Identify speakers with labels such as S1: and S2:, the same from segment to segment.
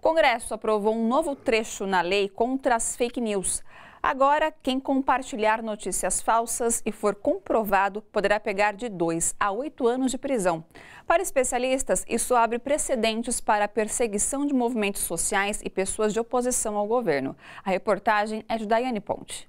S1: O Congresso aprovou um novo trecho na lei contra as fake news. Agora, quem compartilhar notícias falsas e for comprovado poderá pegar de 2 a 8 anos de prisão. Para especialistas, isso abre precedentes para a perseguição de movimentos sociais e pessoas de oposição ao governo. A
S2: reportagem é de Daiane Ponte.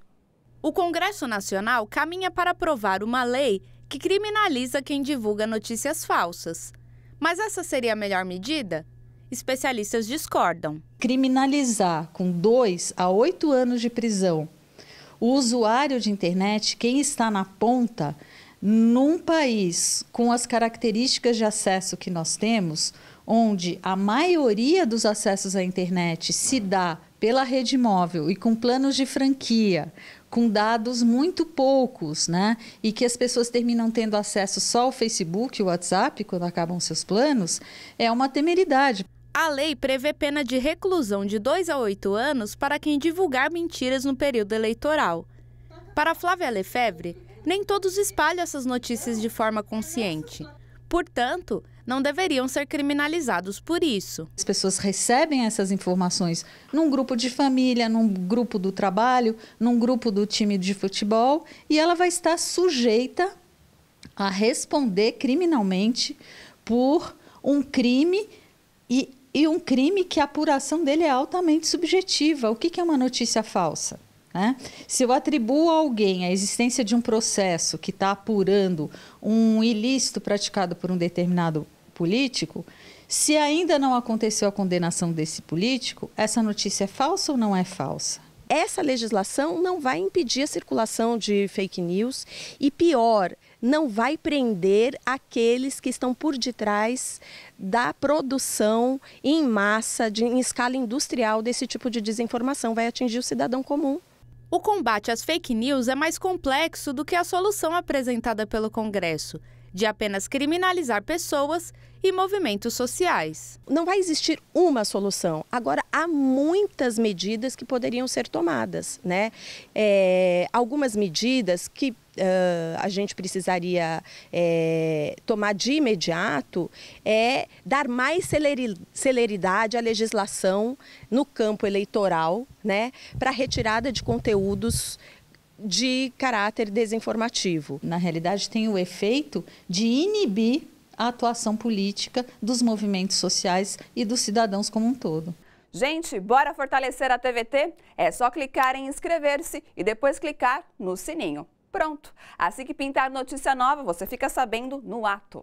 S2: O Congresso Nacional caminha para aprovar uma lei que criminaliza quem divulga notícias falsas. Mas essa seria a melhor medida? especialistas discordam.
S3: Criminalizar com dois a oito anos de prisão o usuário de internet, quem está na ponta, num país com as características de acesso que nós temos, onde a maioria dos acessos à internet se dá pela rede móvel e com planos de franquia, com dados muito poucos, né? E que as pessoas terminam tendo acesso só ao Facebook e o WhatsApp quando acabam seus planos, é uma temeridade. A lei prevê pena de reclusão de 2 a 8 anos para quem divulgar
S2: mentiras no período eleitoral. Para Flávia Lefebvre, nem todos espalham essas notícias de forma consciente. Portanto, não deveriam ser criminalizados
S3: por isso. As pessoas recebem essas informações num grupo de família, num grupo do trabalho, num grupo do time de futebol e ela vai estar sujeita a responder criminalmente por um crime e e um crime que a apuração dele é altamente subjetiva. O que, que é uma notícia falsa? Né? Se eu atribuo a alguém a existência de um processo que está apurando um ilícito praticado por um determinado político, se ainda não aconteceu a condenação desse político, essa notícia é falsa ou não é falsa? Essa legislação
S4: não vai impedir a
S3: circulação de fake news e pior,
S4: não vai prender aqueles que estão por detrás da produção em massa, de, em escala industrial desse tipo de desinformação. Vai atingir o cidadão comum. O combate às fake news é mais complexo do que a solução apresentada
S2: pelo Congresso de apenas criminalizar pessoas e movimentos sociais.
S4: Não vai existir uma solução. Agora, há muitas medidas que poderiam ser tomadas, né? É, algumas medidas que Uh, a gente precisaria é, tomar de imediato é dar mais celeridade à legislação no campo eleitoral, né, para
S3: retirada de conteúdos de caráter desinformativo. Na realidade, tem o efeito de inibir a atuação política dos movimentos sociais e dos cidadãos como um todo.
S1: Gente, bora fortalecer a TVT? É só clicar em inscrever-se e depois clicar no sininho. Pronto! Assim que pintar notícia nova, você fica sabendo no ato.